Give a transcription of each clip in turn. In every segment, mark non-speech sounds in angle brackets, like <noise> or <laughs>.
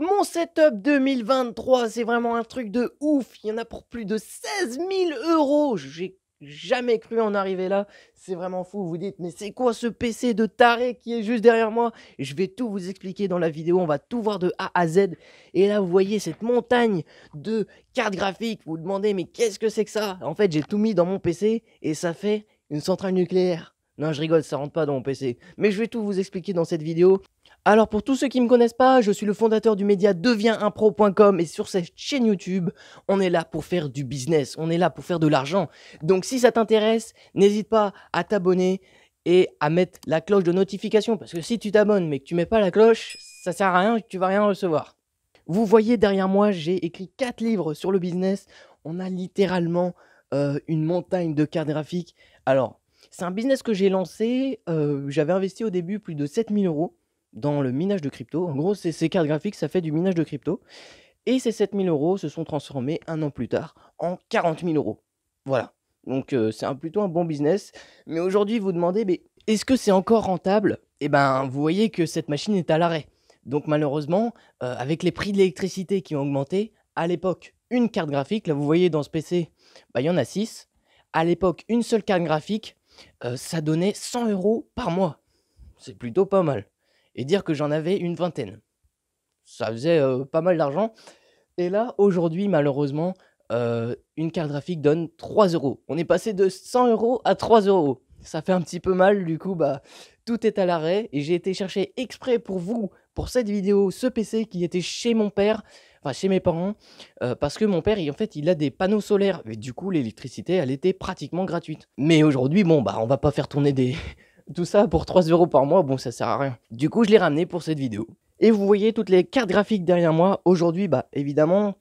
Mon setup 2023, c'est vraiment un truc de ouf. Il y en a pour plus de 16 000 euros. J'ai jamais cru en arriver là. C'est vraiment fou. Vous dites, mais c'est quoi ce PC de taré qui est juste derrière moi Je vais tout vous expliquer dans la vidéo. On va tout voir de A à Z. Et là, vous voyez cette montagne de cartes graphiques. Vous vous demandez, mais qu'est-ce que c'est que ça En fait, j'ai tout mis dans mon PC et ça fait une centrale nucléaire. Non, je rigole, ça rentre pas dans mon PC. Mais je vais tout vous expliquer dans cette vidéo. Alors pour tous ceux qui ne me connaissent pas, je suis le fondateur du média devientimpro.com et sur cette chaîne YouTube, on est là pour faire du business, on est là pour faire de l'argent. Donc si ça t'intéresse, n'hésite pas à t'abonner et à mettre la cloche de notification parce que si tu t'abonnes mais que tu mets pas la cloche, ça sert à rien, tu vas rien recevoir. Vous voyez derrière moi, j'ai écrit 4 livres sur le business. On a littéralement euh, une montagne de cartes graphiques. Alors, c'est un business que j'ai lancé. Euh, j'avais investi au début plus de 7000 euros dans le minage de crypto. En gros, ces, cartes graphiques, ça fait du minage de crypto. Et ces 7000 euros se sont transformés un an plus tard en 40 000 euros. Voilà. Donc euh, c'est un, plutôt un bon business. Mais aujourd'hui, vous demandez, mais est-ce que c'est encore rentable Eh ben, vous voyez que cette machine est à l'arrêt. Donc malheureusement, euh, avec les prix de l'électricité qui ont augmenté, à l'époque, une carte graphique, là vous voyez dans ce PC, bah, il y en a 6. À l'époque, une seule carte graphique, euh, ça donnait 100 euros par mois. C'est plutôt pas mal et dire que j'en avais une vingtaine. Ça faisait euh, pas mal d'argent. Et là, aujourd'hui, malheureusement, euh, une carte graphique donne 3 euros. On est passé de 100 euros à 3 euros. Ça fait un petit peu mal, du coup, bah, tout est à l'arrêt. Et j'ai été chercher exprès pour vous, pour cette vidéo, ce PC qui était chez mon père, enfin chez mes parents, euh, parce que mon père, en fait, il a des panneaux solaires. Et du coup, l'électricité, elle était pratiquement gratuite. Mais aujourd'hui, bon, bah, on va pas faire tourner des, tout ça pour 3 euros par mois, bon, ça sert à rien. Du coup, je l'ai ramené pour cette vidéo. Et vous voyez toutes les cartes graphiques derrière moi. Aujourd'hui, bah, évidemment,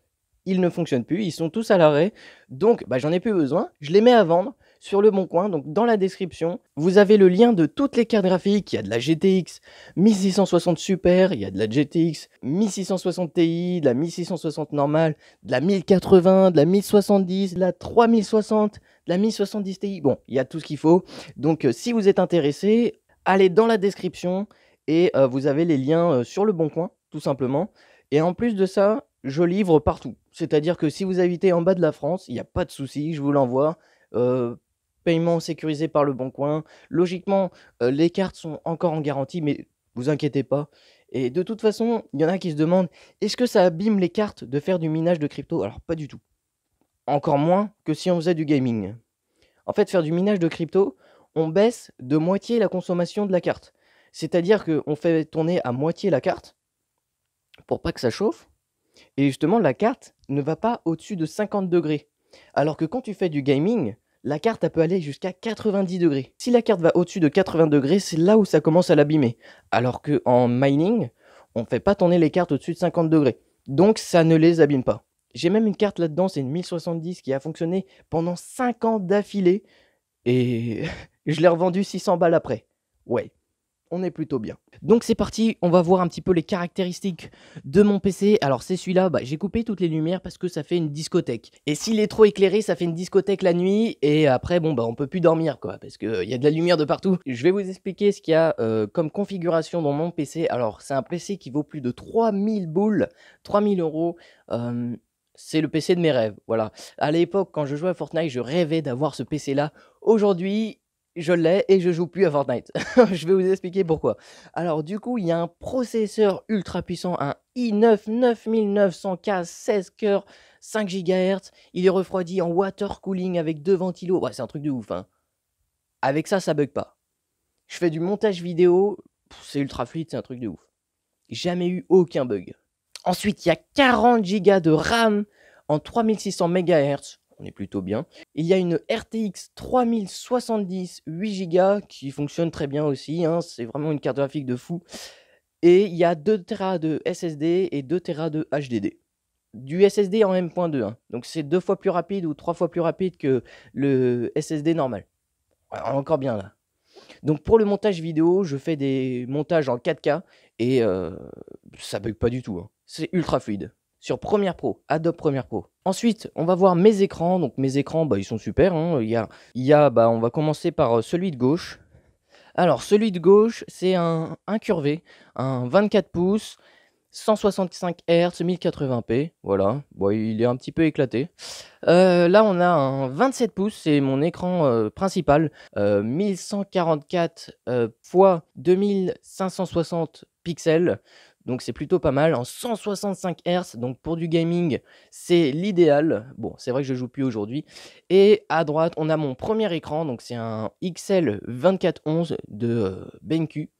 ils ne fonctionnent plus, ils sont tous à l'arrêt. Donc, bah, j'en ai plus besoin. Je les mets à vendre sur le bon coin. Donc, dans la description, vous avez le lien de toutes les cartes graphiques. Il y a de la GTX 1660 Super, il y a de la GTX 1660 Ti, de la 1660 normale, de la 1080, de la 1070, de la 3060 la Mi 70 Ti. Bon, il y a tout ce qu'il faut. Donc, euh, si vous êtes intéressé, allez dans la description et euh, vous avez les liens euh, sur le bon coin, tout simplement. Et en plus de ça, je livre partout. C'est-à-dire que si vous habitez en bas de la France, il n'y a pas de souci, je vous l'envoie. paiement sécurisé par le bon coin. Logiquement, les cartes sont encore en garantie, mais vous inquiétez pas. Et de toute façon, il y en a qui se demandent est-ce que ça abîme les cartes de faire du minage de crypto Alors, pas du tout encore moins que si on faisait du gaming. En fait, faire du minage de crypto, on baisse de moitié la consommation de la carte. C'est-à-dire qu'on fait tourner à moitié la carte pour pas que ça chauffe. Et justement, la carte ne va pas au-dessus de 50 degrés. Alors que quand tu fais du gaming, la carte peut aller jusqu'à 90 degrés. Si la carte va au-dessus de 80 degrés, c'est là où ça commence à l'abîmer. Alors qu'en mining, on ne fait pas tourner les cartes au-dessus de 50 degrés. Donc ça ne les abîme pas. J'ai même une carte là-dedans, c'est une 1070 qui a fonctionné pendant 5 ans d'affilée et <laughs> je l'ai revendu 600 balles après. Ouais, on est plutôt bien. Donc c'est parti, on va voir un petit peu les caractéristiques de mon PC. Alors c'est celui-là, bah, j'ai coupé toutes les lumières parce que ça fait une discothèque. Et s'il est trop éclairé, ça fait une discothèque la nuit et après bon bah on peut plus dormir quoi parce qu'il euh, y a de la lumière de partout. Je vais vous expliquer ce qu'il y a euh, comme configuration dans mon PC. Alors c'est un PC qui vaut plus de 3000 boules, 3000 euros. Euh, c'est le PC de mes rêves. Voilà. À l'époque, quand je jouais à Fortnite, je rêvais d'avoir ce PC-là. Aujourd'hui, je l'ai et je joue plus à Fortnite. <laughs> je vais vous expliquer pourquoi. Alors du coup, il y a un processeur ultra puissant, un i9 9900K, 16 cœurs, 5 GHz. Il est refroidi en water cooling avec deux ventilos. Ouais, c'est un truc de ouf. Hein. Avec ça, ça bug pas. Je fais du montage vidéo, c'est ultra fluide, c'est un truc de ouf. Jamais eu aucun bug. Ensuite, il y a 40 Go de RAM en 3600 MHz. On est plutôt bien. Il y a une RTX 3070 8 Go qui fonctionne très bien aussi. Hein. C'est vraiment une carte graphique de fou. Et il y a 2 Tera de SSD et 2 Tera de HDD du SSD en M.2. Hein. Donc c'est deux fois plus rapide ou trois fois plus rapide que le SSD normal. encore bien là. Donc pour le montage vidéo, je fais des montages en 4K et euh, ça bug pas du tout. Hein. C'est ultra fluide. Sur Premiere Pro, Adobe Premiere Pro. Ensuite, on va voir mes écrans. Donc mes écrans, bah, ils sont super. Hein. bah, on va commencer par euh, celui de gauche. Alors celui de gauche, c'est un incurvé, un 24 pouces 165 Hz, 1080p, voilà, bon, il est un petit peu éclaté. Euh, là on a un 27 pouces, c'est mon écran euh, principal, 1144 x 2560 pixels, donc c'est plutôt pas mal, en 165 Hz, donc pour du gaming c'est l'idéal, bon c'est vrai que je joue plus aujourd'hui, et à droite on a mon premier écran, donc c'est un XL2411 de euh, BenQ,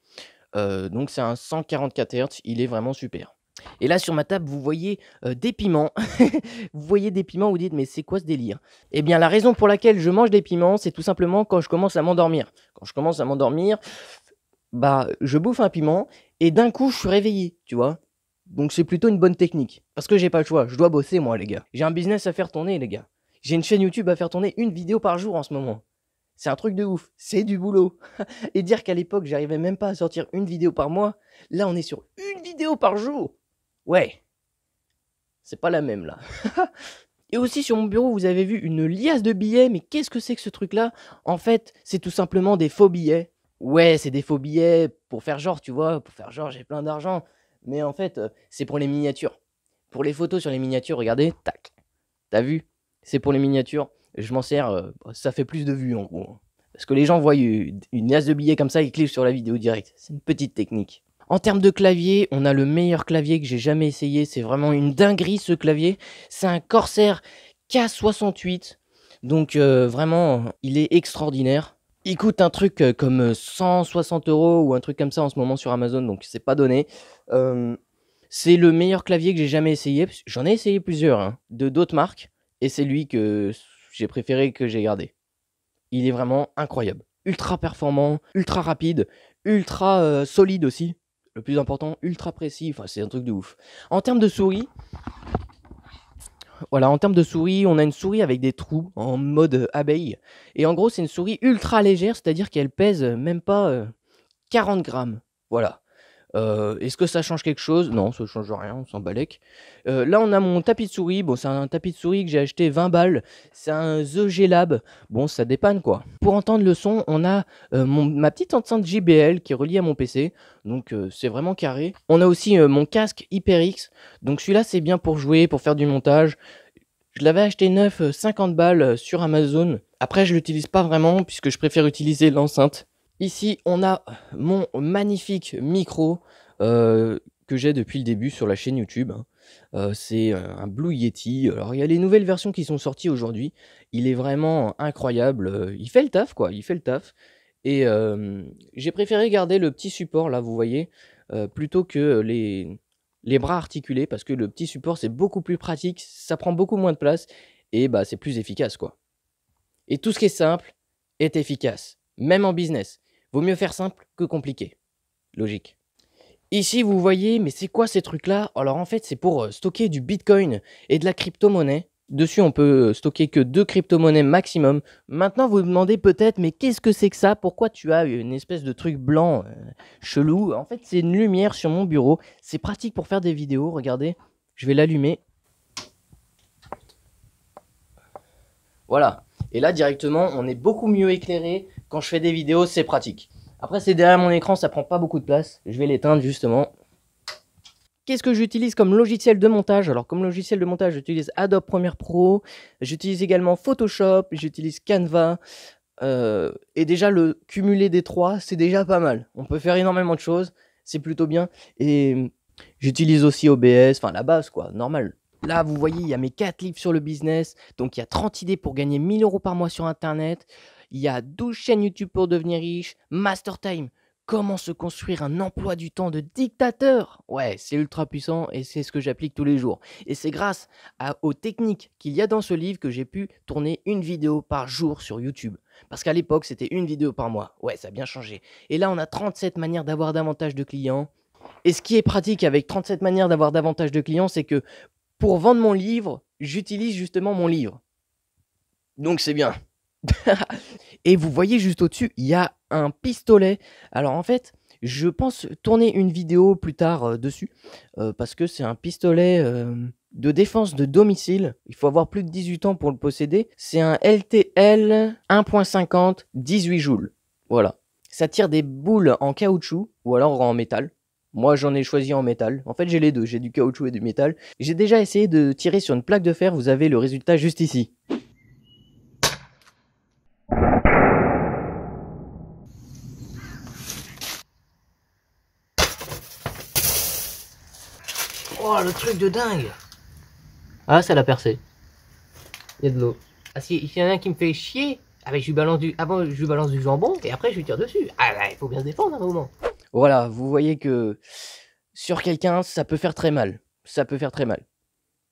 donc c'est un 144 Hz, il est vraiment super. Et là sur ma table, vous voyez des piments. <laughs> vous voyez des piments, vous dites mais c'est quoi ce délire Eh bien la raison pour laquelle je mange des piments, c'est tout simplement quand je commence à m'endormir. Quand je commence à m'endormir, bah je bouffe un piment et d'un coup je suis réveillé, tu vois. Donc c'est plutôt une bonne technique. Parce que j'ai pas le choix, je dois bosser moi les gars. J'ai un business à faire tourner les gars. J'ai une chaîne YouTube à faire tourner une vidéo par jour en ce moment. C'est un truc de ouf, c'est du boulot. <laughs> Et dire qu'à l'époque, j'arrivais même pas à sortir une vidéo par mois, là on est sur une vidéo par jour. Ouais. C'est pas la même là. <laughs> Et aussi sur mon bureau, vous avez vu une liasse de billets, mais qu'est-ce que c'est que ce truc-là En fait, c'est tout simplement des faux billets. Ouais, c'est des faux billets pour faire genre, tu vois, pour faire genre j'ai plein d'argent, mais en fait, euh, c'est pour les miniatures. Pour les photos sur les miniatures, regardez, tac. T'as vu C'est pour les miniatures je m'en sers, euh, bah, ça fait plus de vues en gros. Hein. Parce que les gens voient une as de billets comme ça, ils cliquent sur la vidéo directe. C'est une petite technique. En termes de clavier, on a le meilleur clavier que j'ai jamais essayé. C'est vraiment une dinguerie ce clavier. C'est un Corsair K68. Donc euh, vraiment, il est extraordinaire. Il coûte un truc euh, comme 160 euros ou un truc comme ça en ce moment sur Amazon, donc c'est pas donné. c'est le meilleur clavier que j'ai jamais essayé. J'en ai essayé plusieurs hein, de d'autres marques, et c'est lui que j'ai préféré que j'ai gardé. Il est vraiment incroyable. Ultra performant, ultra rapide, ultra euh, solide aussi. Le plus important, ultra précis. Enfin, c'est un truc de ouf. En termes de souris, voilà, en termes de souris, on a une souris avec des trous en mode abeille. Et en gros, c'est une souris ultra légère, c'est-à-dire qu'elle pèse même pas 40 euh, grammes. Voilà. Euh, est-ce que ça change quelque chose Non, ça change rien, on s'en balèque. Euh, là, on a mon tapis de souris. Bon, c'est un tapis de souris que j'ai acheté 20 balles. C'est un The G-Lab. Bon, ça dépanne quoi. Pour entendre le son, on a euh, ma petite enceinte JBL qui est reliée à mon PC. Donc, c'est vraiment carré. On a aussi mon casque HyperX. Donc, celui-là, c'est bien pour jouer, pour faire du montage. Je l'avais acheté neuf, 50 balles sur Amazon. Après, je l'utilise pas vraiment puisque je préfère utiliser l'enceinte. Ici, on a mon magnifique micro euh, que j'ai depuis le début sur la chaîne YouTube. Hein. Euh, c'est euh, un Blue Yeti. Alors, il y a les nouvelles versions qui sont sorties aujourd'hui. Il est vraiment incroyable. Il fait le taf, quoi. Il fait le taf. Et j'ai préféré garder le petit support, là, vous voyez, plutôt que les, les bras articulés, parce que le petit support, c'est beaucoup plus pratique, ça prend beaucoup moins de place, et bah, c'est plus efficace, quoi. Et tout ce qui est simple est efficace, même en business mieux faire simple que compliqué. Logique. Ici, vous voyez, mais c'est quoi ces trucs-là Alors en fait, c'est pour euh, stocker du Bitcoin et de la crypto-monnaie. Dessus, on peut euh, stocker que deux crypto-monnaies maximum. Maintenant, vous vous demandez peut-être, mais qu'est-ce que c'est que ça Pourquoi tu as une espèce de truc blanc euh, chelou En fait, c'est une lumière sur mon bureau. C'est pratique pour faire des vidéos. Regardez, je vais l'allumer. Voilà. Et là, directement, on est beaucoup mieux éclairé. Quand je fais des vidéos, c'est pratique. Après, c'est derrière mon écran, ça prend pas beaucoup de place. Je vais l'éteindre justement. Qu'est-ce que j'utilise comme logiciel de montage Alors, comme logiciel de montage, j'utilise Adobe Premiere Pro, j'utilise également Photoshop, j'utilise Canva. Euh, et déjà, le cumulé des trois, c'est déjà pas mal. On peut faire énormément de choses, c'est plutôt bien. Et j'utilise aussi OBS, enfin la base, quoi, normal. Là, vous voyez, il y a mes 4 livres sur le business. Donc, il y a 30 idées pour gagner 1000 euros par mois sur Internet. Il y a 12 chaînes YouTube pour devenir riche, Master Time, comment se construire un emploi du temps de dictateur Ouais, c'est ultra puissant et c'est ce que j'applique tous les jours. Et c'est grâce aux techniques qu'il y a dans ce livre que j'ai pu tourner une vidéo par jour sur YouTube. Parce qu'à l'époque, c'était une vidéo par mois. Ouais, ça a bien changé. Et là, on a 37 manières d'avoir davantage de clients. Et ce qui est pratique avec 37 manières d'avoir davantage de clients, c'est que pour vendre mon livre, j'utilise justement mon livre. Donc c'est bien et vous voyez juste au-dessus, il y a un pistolet. Alors en fait, je pense tourner une vidéo plus tard euh, dessus, euh, parce que c'est un pistolet euh, de défense de domicile. Il faut avoir plus de 18 ans pour le posséder. C'est un LTL 1.50 18 joules. Voilà. Ça tire des boules en caoutchouc ou alors en métal. Moi, j'en ai choisi en métal. En fait, j'ai les deux. J'ai du caoutchouc et du métal. J'ai déjà essayé de tirer sur une plaque de fer. Vous avez le résultat juste ici. truc de dingue. Ah, ça l'a percé. Il y a de l'eau. Ah, si y en a un qui me fait chier, avec ah, ben, je balance du... avant je lui balance du jambon et après je lui tire dessus. Ah, ben, il faut bien se défendre à un hein, moment. Voilà, vous voyez que sur quelqu'un, ça peut faire très mal. Ça peut faire très mal.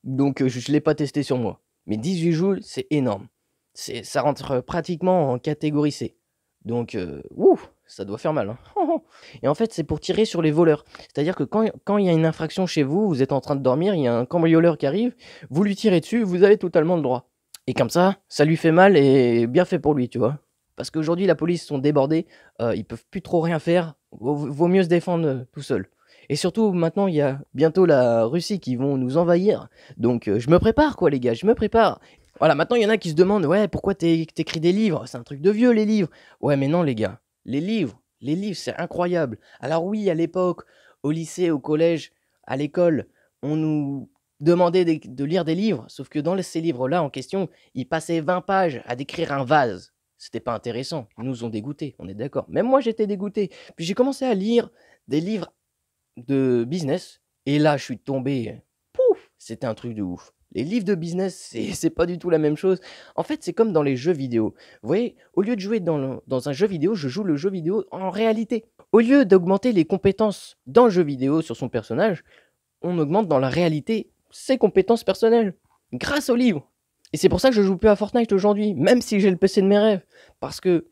Donc, euh, je ne l'ai pas testé sur moi. Mais 18 joules, c'est énorme. Ça rentre pratiquement en catégorie C. Donc, euh, ouf ça doit faire mal. Hein. <laughs> Et en fait, c'est pour tirer sur les voleurs. C'est-à-dire que quand, il y a une infraction chez vous, vous êtes en train de dormir, il y a un cambrioleur qui arrive, vous lui tirez dessus, vous avez totalement le droit. Et comme ça, ça lui fait mal et bien fait pour lui, tu vois. Parce qu'aujourd'hui, la police sont débordées, euh, ils peuvent plus trop rien faire, vaut, mieux se défendre euh, tout seul. Et surtout, maintenant, il y a bientôt la Russie qui vont nous envahir. Donc, euh, je me prépare, quoi, les gars, je me prépare. Voilà, maintenant, il y en a qui se demandent, ouais, pourquoi t'écris des livres C'est un truc de vieux, les livres. Ouais, mais non, les gars. Les livres, les livres, c'est incroyable. Alors oui, à l'époque, au lycée, au collège, à l'école, on nous demandait de, lire des livres, sauf que dans ces livres-là en question, ils passaient 20 pages à décrire un vase. C'était pas intéressant. nous ont dégoûtés, on est d'accord. Même moi, j'étais dégoûté. Puis j'ai commencé à lire des livres de business, et là, je suis tombé. Pouf C'était un truc de ouf. Les livres de business, <laughs> c'est pas du tout la même chose. En fait, c'est comme dans les jeux vidéo. Vous voyez, au lieu de jouer dans, un jeu vidéo, je joue le jeu vidéo en réalité. Au lieu d'augmenter les compétences dans le jeu vidéo sur son personnage, on augmente dans la réalité ses compétences personnelles grâce au livre. Et c'est pour ça que je joue plus à Fortnite aujourd'hui, même si j'ai le PC de mes rêves. Parce que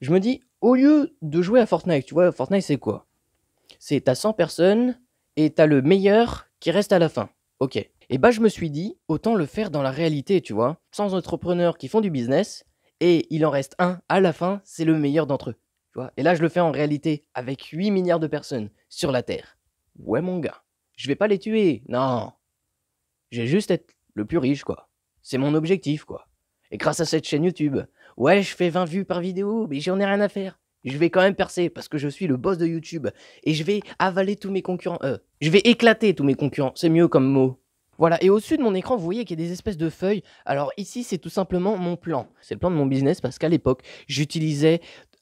je me dis, au lieu de jouer à Fortnite, tu vois, Fortnite c'est quoi C'est t'as 100 personnes et t'as le meilleur qui reste à la fin. Ok. Et bah, je me suis dit, autant le faire dans la réalité, tu vois. Sans entrepreneurs qui font du business, et il en reste un, à la fin, c'est le meilleur d'entre eux. Tu vois. Et là, je le fais en réalité, avec 8 milliards de personnes sur la Terre. Ouais, mon gars. Je vais pas les tuer, non. Je vais juste être le plus riche, quoi. C'est mon objectif, quoi. Et grâce à cette chaîne YouTube, ouais, je fais 20 vues par vidéo, mais j'en ai rien à faire je vais quand même percer parce que je suis le boss de YouTube et je vais avaler tous mes concurrents. Euh, je vais éclater tous mes concurrents, c'est mieux comme mot. Voilà, et au-dessus de mon écran, vous voyez qu'il y a des espèces de feuilles. Alors ici, c'est tout simplement mon plan. C'est le plan de mon business parce qu'à l'époque, j'utilisais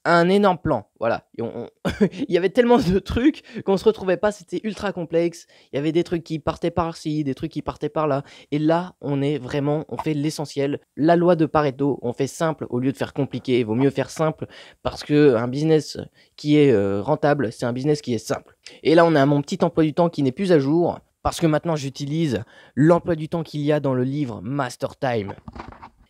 un énorme plan. Voilà. <laughs> il y avait tellement de trucs qu'on se retrouvait pas. C'était ultra complexe. Il y avait des trucs qui partaient par-ci, des trucs qui partaient par-là. Et là, on est vraiment, on fait l'essentiel. La loi de Pareto, on fait simple au lieu de faire compliqué. Il vaut mieux faire simple parce que un business qui est euh, rentable, c'est un business qui est simple. Et là, on a mon petit emploi du temps qui n'est plus à jour parce que maintenant, j'utilise l'emploi du temps qu'il y a dans le livre Master Time.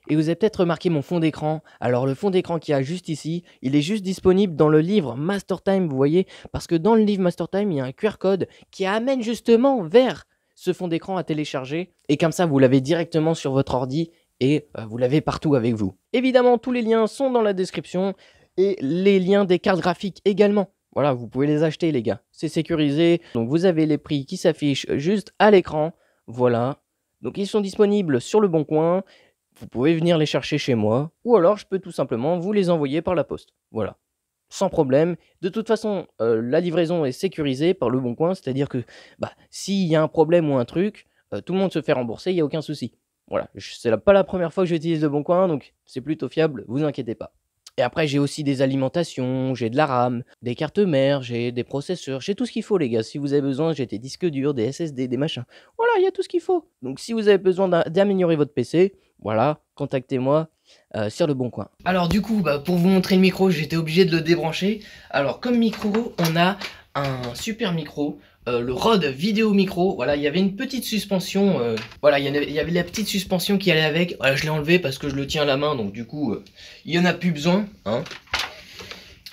Et vous avez peut-être remarqué mon fond d'écran. Alors le fond d'écran qu'il y a juste ici, il est juste disponible dans le livre Master Time, vous voyez, parce que dans le livre Master Time, il y a un QR code qui amène justement vers ce fond d'écran à télécharger. Et comme ça, vous l'avez directement sur votre ordi et euh, vous l'avez partout avec vous. Évidemment, tous les liens sont dans la description et les liens des cartes graphiques également. Voilà, vous pouvez les acheter les gars. C'est sécurisé. Donc vous avez les prix qui s'affichent juste à l'écran. Voilà. Donc ils sont disponibles sur le bon coin, vous pouvez venir les chercher chez moi, ou alors je peux tout simplement vous les envoyer par la poste. Voilà. Sans problème. De toute façon, euh, la livraison est sécurisée par le bon coin, c'est-à-dire que bah, s'il y a un problème ou un truc, euh, tout le monde se fait rembourser, il n'y a aucun souci. Voilà, c'est pas la première fois que j'utilise le bon coin, donc c'est plutôt fiable, vous inquiétez pas. Et après, j'ai aussi des alimentations, j'ai de la RAM, des cartes mères, j'ai des processeurs, j'ai tout ce qu'il faut, les gars. Si vous avez besoin, j'ai des disques durs, des SSD, des machins. Voilà, il y a tout ce qu'il faut. Donc, si vous avez besoin d'améliorer votre PC, voilà, contactez-moi euh, sur le bon coin. Alors du coup, bah, pour vous montrer le micro, j'étais obligé de le débrancher. Alors comme micro, on a un super micro. Euh, le Rode vidéo micro, voilà, il y avait une petite suspension, euh, voilà, il y, avait la petite suspension qui allait avec, je l'ai enlevé parce que je le tiens à la main, donc du coup, il n'y en a plus besoin, hein.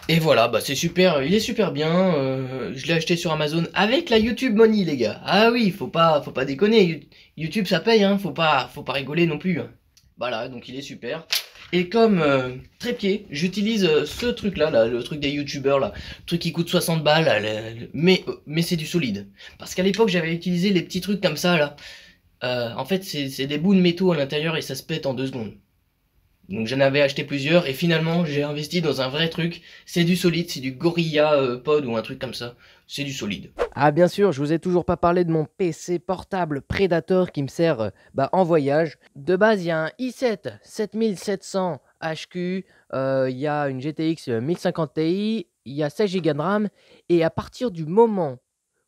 Et voilà, bah c'est super, il est super bien. Euh, je l'ai acheté sur Amazon avec la YouTube Money, les gars. Ah oui, faut pas, faut pas déconner. YouTube, ça paye, hein. Faut pas, faut pas rigoler non plus. Hein. Voilà, donc il est super. Et comme euh, trépied, j'utilise euh, ce truc-là, là, le truc des Youtubers, là, le truc qui coûte 60 balles, mais, mais c'est du solide. Parce qu'à l'époque, j'avais utilisé les petits trucs comme ça, là. en fait, c'est des bouts de métaux à l'intérieur et ça se pète en deux secondes. Donc j'en avais acheté plusieurs et finalement j'ai investi dans un vrai truc. C'est du solide, c'est du Gorilla euh, Pod ou un truc comme ça. C'est du solide. Ah bien sûr, je vous ai toujours pas parlé de mon PC portable Predator qui me sert euh, bah, en voyage. De base il y a un i7 7700 HQ, il y a une GTX 1050 euh, Ti, il y a 16 Go de RAM et à partir du moment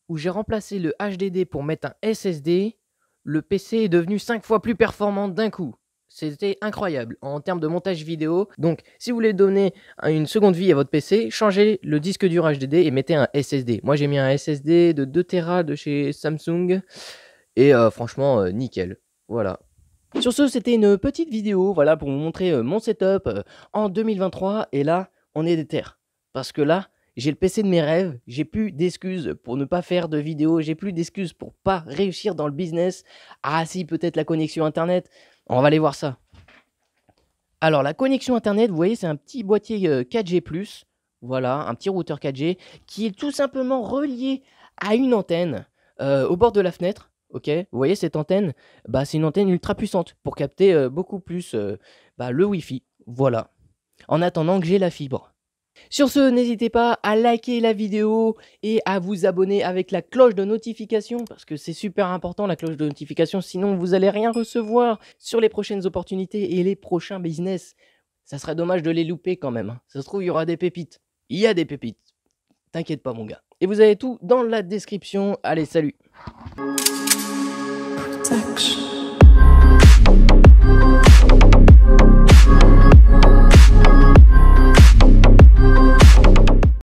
où j'ai remplacé le HDD pour mettre un SSD, le PC est devenu 5 fois plus performant d'un coup. C'était incroyable en termes de montage vidéo. Donc, si vous voulez donner une seconde vie à votre PC, changez le disque dur HDD et mettez un SSD. Moi, j'ai mis un SSD de 2 Tera de chez Samsung. Et euh, franchement, euh, nickel. Voilà. Sur ce, c'était une petite vidéo voilà, pour vous montrer euh, mon setup en 2023. Et là, on est des terres. Parce que là, j'ai le PC de mes rêves, j'ai plus d'excuses pour ne pas faire de vidéos. j'ai plus d'excuses pour pas réussir dans le business. Ah si, peut-être la connexion internet, on va aller voir ça. Alors, la connexion Internet, vous voyez, c'est un petit boîtier 4G, euh, voilà, un petit routeur 4G, qui est tout simplement relié à une antenne euh, au bord de la fenêtre. Ok, vous voyez cette antenne, bah, c'est une antenne ultra puissante pour capter euh, beaucoup plus bah, le Wi-Fi. Voilà. En attendant que j'ai la fibre. Sur ce, n'hésitez pas à liker la vidéo et à vous abonner avec la cloche de notification parce que c'est super important la cloche de notification, sinon vous allez rien recevoir sur les prochaines opportunités et les prochains business. Ça serait dommage de les louper quand même. Hein. Ça se trouve, il y aura des pépites. Il y a des pépites. T'inquiète pas mon gars. Et vous avez tout dans la description. Allez, salut.